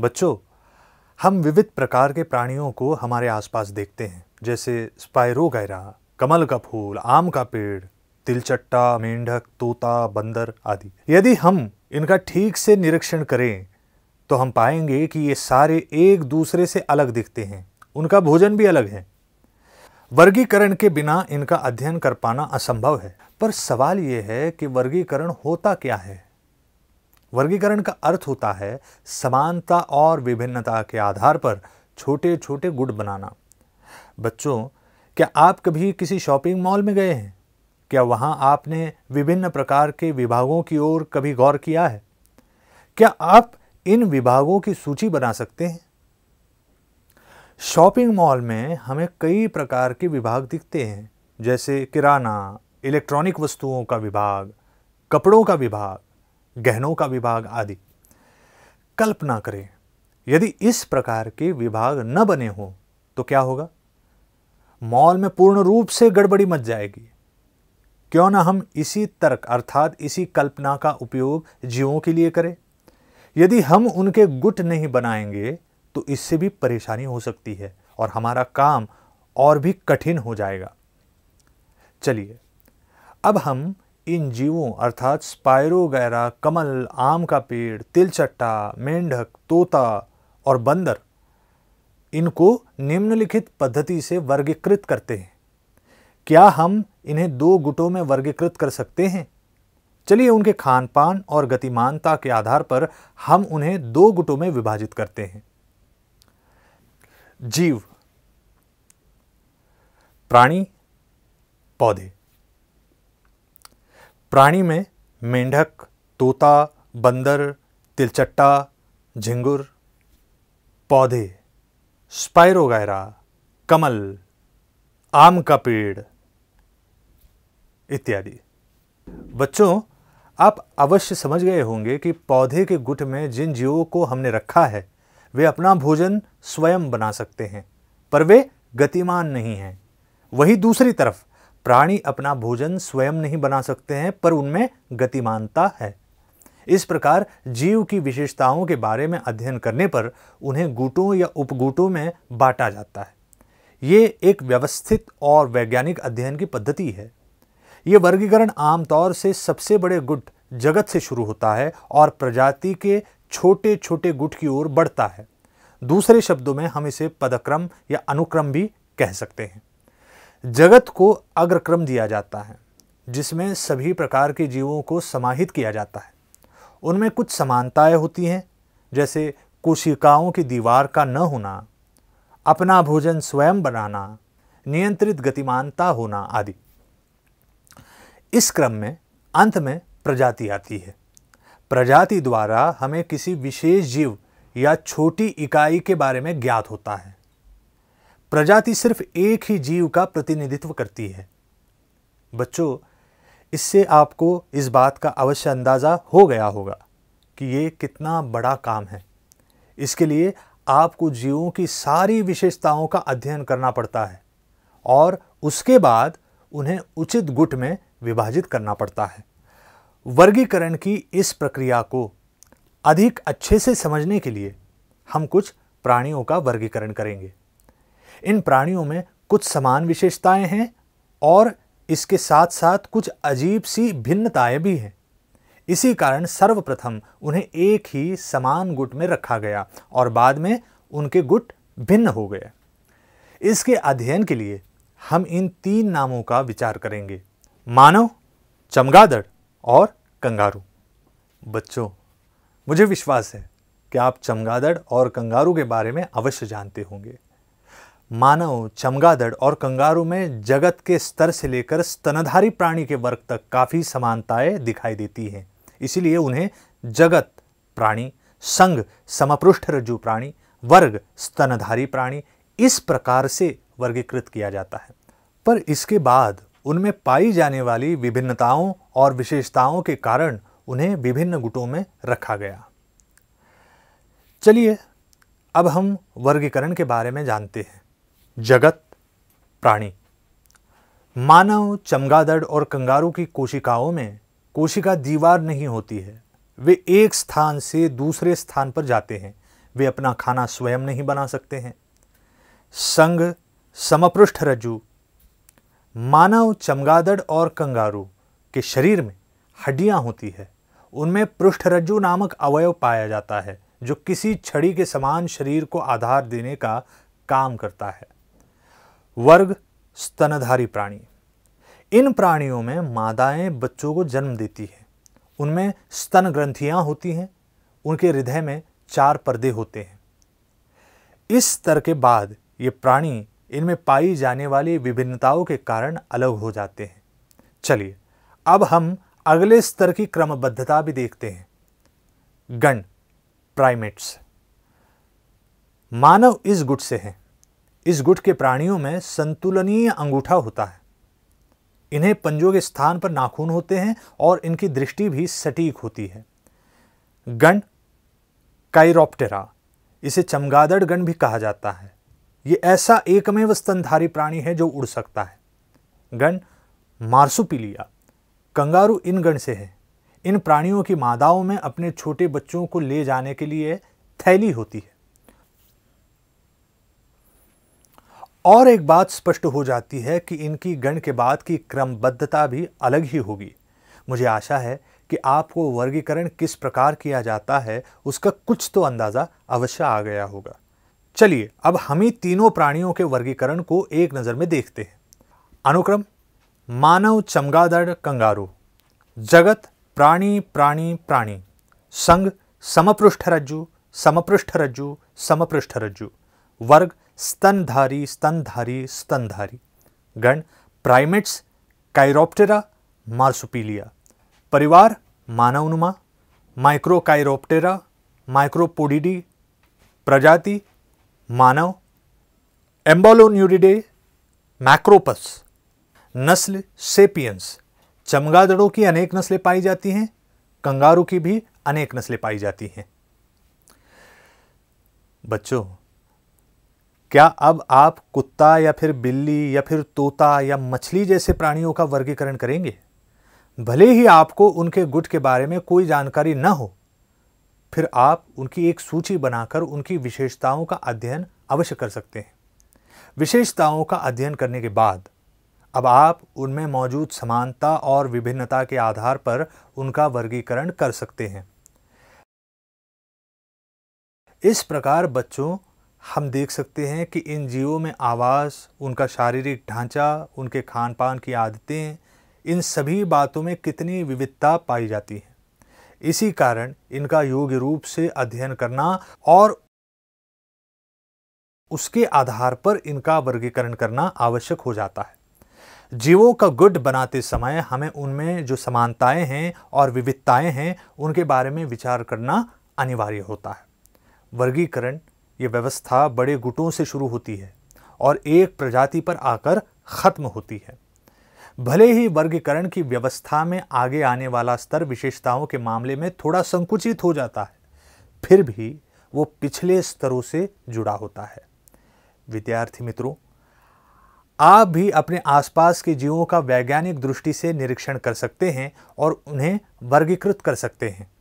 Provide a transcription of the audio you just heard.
बच्चों हम विविध प्रकार के प्राणियों को हमारे आसपास देखते हैं जैसे स्पायरो गैरा कमल का फूल आम का पेड़ तिलचट्टा मेंढक तोता बंदर आदि यदि हम इनका ठीक से निरीक्षण करें तो हम पाएंगे कि ये सारे एक दूसरे से अलग दिखते हैं उनका भोजन भी अलग है वर्गीकरण के बिना इनका अध्ययन कर पाना असंभव है पर सवाल ये है कि वर्गीकरण होता क्या है वर्गीकरण का अर्थ होता है समानता और विभिन्नता के आधार पर छोटे छोटे गुट बनाना बच्चों क्या आप कभी किसी शॉपिंग मॉल में गए हैं क्या वहाँ आपने विभिन्न प्रकार के विभागों की ओर कभी गौर किया है क्या आप इन विभागों की सूची बना सकते हैं शॉपिंग मॉल में हमें कई प्रकार के विभाग दिखते हैं जैसे किराना इलेक्ट्रॉनिक वस्तुओं का विभाग कपड़ों का विभाग गहनों का विभाग आदि कल्पना करें यदि इस प्रकार के विभाग न बने हों तो क्या होगा मॉल में पूर्ण रूप से गड़बड़ी मच जाएगी क्यों ना हम इसी तर्क अर्थात इसी कल्पना का उपयोग जीवों के लिए करें यदि हम उनके गुट नहीं बनाएंगे तो इससे भी परेशानी हो सकती है और हमारा काम और भी कठिन हो जाएगा चलिए अब हम इन जीवों अर्थात स्पायरो गैरा कमल आम का पेड़ तिलचट्टा मेंढक तोता और बंदर इनको निम्नलिखित पद्धति से वर्गीकृत करते हैं क्या हम इन्हें दो गुटों में वर्गीकृत कर सकते हैं चलिए उनके खान पान और गतिमानता के आधार पर हम उन्हें दो गुटों में विभाजित करते हैं जीव प्राणी पौधे प्राणी में मेंढक तोता बंदर तिलचट्टा झिंगुर पौधे स्पायरोगैरा कमल आम का पेड़ इत्यादि बच्चों आप अवश्य समझ गए होंगे कि पौधे के गुट में जिन जीवों को हमने रखा है वे अपना भोजन स्वयं बना सकते हैं पर वे गतिमान नहीं हैं वही दूसरी तरफ प्राणी अपना भोजन स्वयं नहीं बना सकते हैं पर उनमें गतिमानता है इस प्रकार जीव की विशेषताओं के बारे में अध्ययन करने पर उन्हें गुटों या उपगुटों में बांटा जाता है ये एक व्यवस्थित और वैज्ञानिक अध्ययन की पद्धति है ये वर्गीकरण आमतौर से सबसे बड़े गुट जगत से शुरू होता है और प्रजाति के छोटे छोटे गुट की ओर बढ़ता है दूसरे शब्दों में हम इसे पदक्रम या अनुक्रम भी कह सकते हैं जगत को अग्रक्रम दिया जाता है जिसमें सभी प्रकार के जीवों को समाहित किया जाता है उनमें कुछ समानताएं होती हैं जैसे कोशिकाओं की दीवार का न होना अपना भोजन स्वयं बनाना नियंत्रित गतिमानता होना आदि इस क्रम में अंत में प्रजाति आती है प्रजाति द्वारा हमें किसी विशेष जीव या छोटी इकाई के बारे में ज्ञात होता है प्रजाति सिर्फ एक ही जीव का प्रतिनिधित्व करती है बच्चों इससे आपको इस बात का अवश्य अंदाज़ा हो गया होगा कि ये कितना बड़ा काम है इसके लिए आपको जीवों की सारी विशेषताओं का अध्ययन करना पड़ता है और उसके बाद उन्हें उचित गुट में विभाजित करना पड़ता है वर्गीकरण की इस प्रक्रिया को अधिक अच्छे से समझने के लिए हम कुछ प्राणियों का वर्गीकरण करेंगे इन प्राणियों में कुछ समान विशेषताएं हैं और इसके साथ साथ कुछ अजीब सी भिन्नताएं भी हैं इसी कारण सर्वप्रथम उन्हें एक ही समान गुट में रखा गया और बाद में उनके गुट भिन्न हो गए इसके अध्ययन के लिए हम इन तीन नामों का विचार करेंगे मानव चमगादड़ और कंगारू बच्चों मुझे विश्वास है कि आप चमगादड़ और कंगारू के बारे में अवश्य जानते होंगे मानव चमगादड़ और कंगारू में जगत के स्तर से लेकर स्तनधारी प्राणी के वर्ग तक काफ़ी समानताएं दिखाई देती हैं इसीलिए उन्हें जगत प्राणी संघ समपृष्ठ रज्जु प्राणी वर्ग स्तनधारी प्राणी इस प्रकार से वर्गीकृत किया जाता है पर इसके बाद उनमें पाई जाने वाली विभिन्नताओं और विशेषताओं के कारण उन्हें विभिन्न गुटों में रखा गया चलिए अब हम वर्गीकरण के बारे में जानते हैं जगत प्राणी मानव चमगादड़ और कंगारू की कोशिकाओं में कोशिका दीवार नहीं होती है वे एक स्थान से दूसरे स्थान पर जाते हैं वे अपना खाना स्वयं नहीं बना सकते हैं संग समपृष्ठ रज्जु मानव चमगादड़ और कंगारू के शरीर में हड्डियां होती है उनमें पृष्ठरज्जु नामक अवयव पाया जाता है जो किसी छड़ी के समान शरीर को आधार देने का काम करता है वर्ग स्तनधारी प्राणी इन प्राणियों में मादाएं बच्चों को जन्म देती हैं उनमें स्तन ग्रंथियां होती हैं उनके हृदय में चार पर्दे होते हैं इस स्तर के बाद ये प्राणी इनमें पाई जाने वाली विभिन्नताओं के कारण अलग हो जाते हैं चलिए अब हम अगले स्तर की क्रमबद्धता भी देखते हैं गण प्राइमेट्स मानव इस गुट से हैं इस गुट के प्राणियों में संतुलनीय अंगूठा होता है इन्हें पंजों के स्थान पर नाखून होते हैं और इनकी दृष्टि भी सटीक होती है गण काइरोप्टेरा इसे चमगादड़ गण भी कहा जाता है ये ऐसा एकमेव स्तनधारी प्राणी है जो उड़ सकता है गण मार्सुपिलिया कंगारू इन गण से है इन प्राणियों की मादाओं में अपने छोटे बच्चों को ले जाने के लिए थैली होती है और एक बात स्पष्ट हो जाती है कि इनकी गण के बाद की क्रमबद्धता भी अलग ही होगी मुझे आशा है कि आपको वर्गीकरण किस प्रकार किया जाता है उसका कुछ तो अंदाज़ा अवश्य आ गया होगा चलिए अब हम ही तीनों प्राणियों के वर्गीकरण को एक नज़र में देखते हैं अनुक्रम मानव चमगादड़ कंगारू जगत प्राणी प्राणी प्राणी संघ समपृष्ठ रज्जु समपृष्ठ रज्जु समपृष्ठ रज्जु वर्ग स्तनधारी स्तनधारी स्तनधारी गण प्राइमेट्स काइरोप्टेरा मार्सुपीलिया परिवार मानवनुमा माइक्रोकाइरोप्टेरा माइक्रोपोडिडी प्रजाति मानव एम्बोलोन्यूरिडे मैक्रोपस नस्ल सेपियंस चमगादड़ों की अनेक नस्लें पाई जाती हैं कंगारू की भी अनेक नस्लें पाई जाती हैं बच्चों क्या अब आप कुत्ता या फिर बिल्ली या फिर तोता या मछली जैसे प्राणियों का वर्गीकरण करेंगे भले ही आपको उनके गुट के बारे में कोई जानकारी न हो फिर आप उनकी एक सूची बनाकर उनकी विशेषताओं का अध्ययन अवश्य कर सकते हैं विशेषताओं का अध्ययन करने के बाद अब आप उनमें मौजूद समानता और विभिन्नता के आधार पर उनका वर्गीकरण कर सकते हैं इस प्रकार बच्चों हम देख सकते हैं कि इन जीवों में आवाज़ उनका शारीरिक ढांचा उनके खान पान की आदतें इन सभी बातों में कितनी विविधता पाई जाती है इसी कारण इनका योग्य रूप से अध्ययन करना और उसके आधार पर इनका वर्गीकरण करना आवश्यक हो जाता है जीवों का गुड बनाते समय हमें उनमें जो समानताएं हैं और विविधताएं हैं उनके बारे में विचार करना अनिवार्य होता है वर्गीकरण ये व्यवस्था बड़े गुटों से शुरू होती है और एक प्रजाति पर आकर ख़त्म होती है भले ही वर्गीकरण की व्यवस्था में आगे आने वाला स्तर विशेषताओं के मामले में थोड़ा संकुचित हो जाता है फिर भी वो पिछले स्तरों से जुड़ा होता है विद्यार्थी मित्रों आप भी अपने आसपास के जीवों का वैज्ञानिक दृष्टि से निरीक्षण कर सकते हैं और उन्हें वर्गीकृत कर सकते हैं